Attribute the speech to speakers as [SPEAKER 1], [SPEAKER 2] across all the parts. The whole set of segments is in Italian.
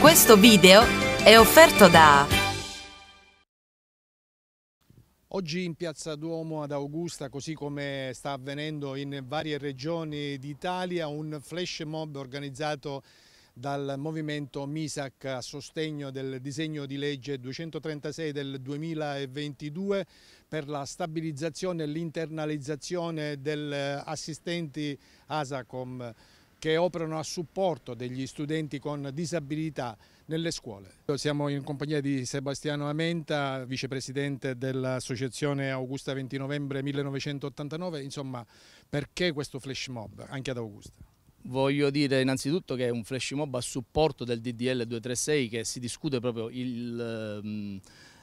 [SPEAKER 1] Questo video è offerto da... Oggi in Piazza Duomo ad Augusta, così come sta avvenendo in varie regioni d'Italia, un flash mob organizzato dal movimento MISAC a sostegno del disegno di legge 236 del 2022 per la stabilizzazione e l'internalizzazione degli assistenti ASACOM che operano a supporto degli studenti con disabilità nelle scuole. Siamo in compagnia di Sebastiano Amenta, vicepresidente dell'associazione Augusta 20 novembre 1989, insomma perché questo flash mob anche ad Augusta?
[SPEAKER 2] Voglio dire innanzitutto che è un flash mob a supporto del DDL 236 che si discute proprio il... Um,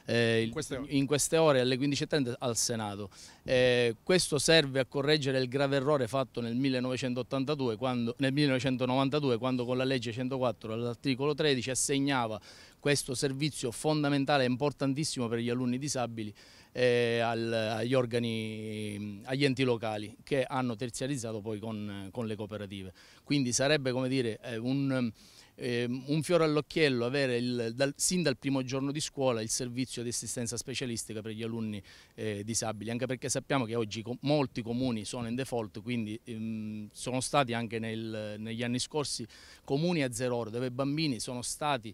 [SPEAKER 2] eh, queste in queste ore alle 15.30 al Senato. Eh, questo serve a correggere il grave errore fatto nel, 1982, quando, nel 1992 quando con la legge 104 all'articolo 13 assegnava questo servizio fondamentale e importantissimo per gli alunni disabili eh, al, agli, organi, agli enti locali che hanno terziarizzato poi con, con le cooperative. Quindi sarebbe come dire eh, un, eh, un fiore all'occhiello avere il, dal, sin dal primo giorno di scuola il servizio di assistenza specialistica per gli alunni eh, disabili, anche perché sappiamo che oggi molti comuni sono in default, quindi ehm, sono stati anche nel, negli anni scorsi comuni a zero ore, dove i bambini sono stati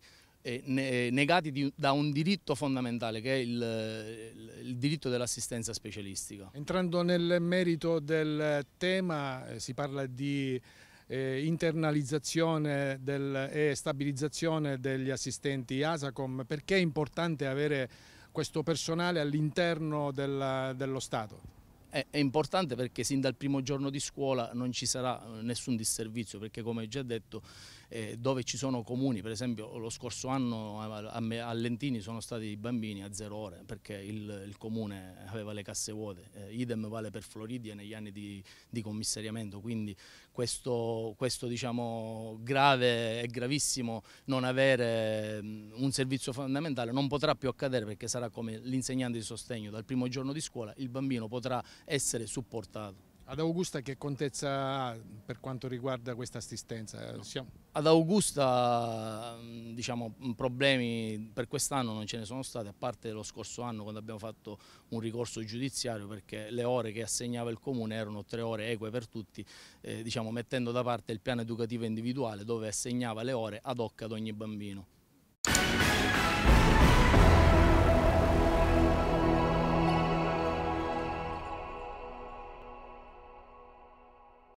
[SPEAKER 2] negati di, da un diritto fondamentale che è il, il diritto dell'assistenza specialistica.
[SPEAKER 1] Entrando nel merito del tema eh, si parla di eh, internalizzazione del, e stabilizzazione degli assistenti ASACOM, perché è importante avere questo personale all'interno dello Stato? È importante perché sin dal primo giorno di
[SPEAKER 2] scuola non ci sarà eh, nessun disservizio perché come già detto eh, dove ci sono comuni, per esempio lo scorso anno a, a Lentini sono stati i bambini a zero ore perché il, il comune aveva le casse vuote, eh, idem vale per Floridia negli anni di, di commissariamento, quindi questo, questo diciamo, grave e gravissimo non avere mm, un servizio fondamentale non potrà più accadere perché sarà come l'insegnante di sostegno dal primo giorno di scuola, il bambino potrà essere supportato. Ad Augusta che contezza ha per quanto riguarda questa assistenza? Siamo... Ad Augusta diciamo, problemi per quest'anno non ce ne sono stati, a parte lo scorso anno quando abbiamo fatto un ricorso giudiziario perché le ore che assegnava il Comune erano tre ore eque per tutti, eh, diciamo, mettendo da parte il piano educativo individuale dove assegnava le ore ad hoc ad ogni bambino.